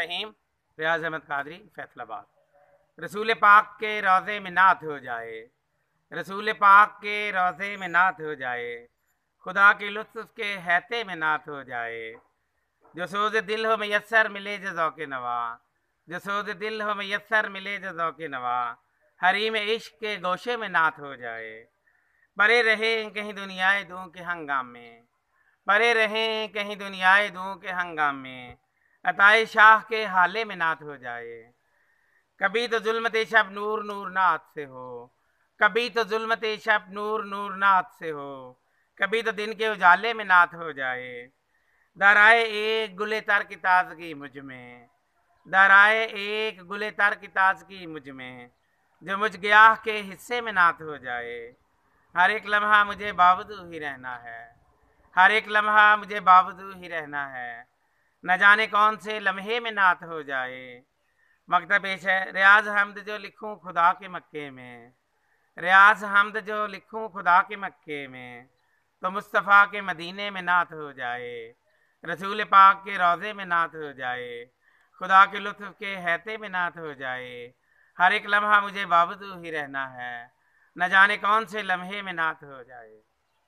रहीम रियाज अहमद कादरी फैसलाबाद रसूल पाक के रोज़े में नात हो जाए रसूल पाक के रोज़े में नात हो जाए खुदा के लुत्फ के हैते में नात हो जाए जो सोज दिल हो मैसर मिले जजौ के नवा जो सोज दिल हो मैसर मिले जजौ के नवा हरीम इश्क के गोशे में नात हो जाए परे रहें कहीं दुनियाए दूँ के हंगाम में परे रहें कहीं दुनियाए दूँ के हंगाम में अताए शाह के हाले में नात हो जाए कभी तो जुल्मत शब नूर नूर नात से हो कभी तो जुल्मत शब नूर नूर नात से हो कभी तो दिन के उजाले में नात हो जाए दराए एक गुले तार की ताजगी मुझ में दराए एक गुले तार की ताजगी मुझ में जो मुझ गया के हिस्से में नात हो जाए हर एक लम्हा मुझे बावजू ही रहना है हर एक लम्हा मुझे बावजू ही रहना है न जाने कौन से लम्हे में नात हो जाए मकता पेश है रियाज हमद जो लिखूं खुदा के मक्के में रियाज हमद जो लिखूं खुदा के मक्के में तो मुस्तफ़ा के मदीने में नात हो जाए रसूल पाक के रोज़े में नात हो जाए खुदा के लुत्फ़ के हैते में नात हो जाए हर एक लम्हा मुझे बाबजू ही रहना है न जाने कौन से लम्हे में नात हो जाए